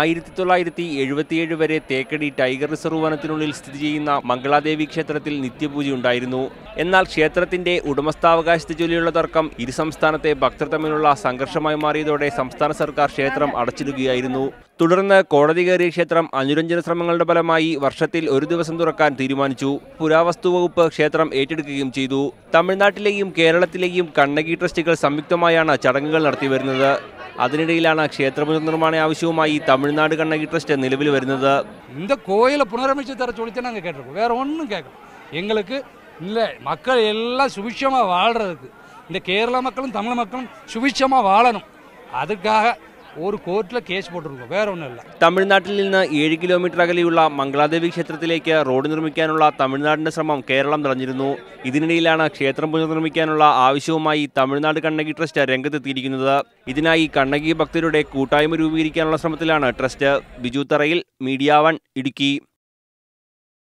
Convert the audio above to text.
ആയിരത്തി തൊള്ളായിരത്തി എഴുപത്തിയേഴ് വരെ തേക്കടി ടൈഗർ റിസർവ് വനത്തിനുള്ളിൽ സ്ഥിതി ചെയ്യുന്ന മംഗളാദേവി ക്ഷേത്രത്തിൽ നിത്യപൂജയുണ്ടായിരുന്നു എന്നാൽ ക്ഷേത്രത്തിന്റെ ഉടമസ്ഥാവകാശത്തെ ചൊല്ലിയുള്ള തർക്കം ഇരു സംസ്ഥാനത്തെ ഭക്തർ തമ്മിലുള്ള സംഘർഷമായി മാറിയതോടെ സംസ്ഥാന സർക്കാർ ക്ഷേത്രം അടച്ചിടുകയായിരുന്നു തുടർന്ന് കോടതി കയറിയ ക്ഷേത്രം അനുരഞ്ജന ശ്രമങ്ങളുടെ ഫലമായി വർഷത്തിൽ ഒരു ദിവസം തുറക്കാൻ തീരുമാനിച്ചു പുരാവസ്തു വകുപ്പ് ക്ഷേത്രം ഏറ്റെടുക്കുകയും ചെയ്തു തമിഴ്നാട്ടിലെയും കേരളത്തിലെയും കണ്ണകി ട്രസ്റ്റുകൾ സംയുക്തമായാണ് ചടങ്ങുകൾ നടത്തിവരുന്നത് അതിനിടയിലാണ് ക്ഷേത്ര പുനർനിർമ്മാണ ആവശ്യവുമായി തമിഴ്നാട് കണ്ണകി ട്രസ്റ്റ് നിലവിൽ വരുന്നത് എന്ത് കോയില പുനരമിച്ചു തര ചൊളിച്ചാണ് കേട്ടോ വേറെ ഒന്നും കേൾക്കും എങ്ങൾക്ക് ഇല്ലേ മക്കൾ എല്ലാം സുഭിക്ഷമാ വാഴക്ക് ഇന്ന് കേരള മക്കളും തമിഴ് മക്കളും സുഭിക്ഷമാ വാഴണം അതുക്കാ ഒരു കോർട്ടിലെ കേസ് പോട്ടിരിക്കും വേറെ ഒന്നുമില്ല തമിഴ്നാട്ടിൽ നിന്ന് ഏഴ് കിലോമീറ്റർ അകലെയുള്ള മംഗളാദേവി ക്ഷേത്രത്തിലേക്ക് റോഡ് നിർമ്മിക്കാനുള്ള തമിഴ്നാടിന്റെ ശ്രമം കേരളം തടഞ്ഞിരുന്നു ഇതിനിടയിലാണ് ക്ഷേത്രം പുനർനിർമ്മിക്കാനുള്ള ആവശ്യവുമായി തമിഴ്നാട് കണ്ണകി ട്രസ്റ്റ് രംഗത്തെത്തിയിരിക്കുന്നത് ഇതിനായി കണ്ണകി ഭക്തരുടെ കൂട്ടായ്മ രൂപീകരിക്കാനുള്ള ശ്രമത്തിലാണ് ട്രസ്റ്റ് ബിജു തറയിൽ മീഡിയ വൺ ഇടുക്കി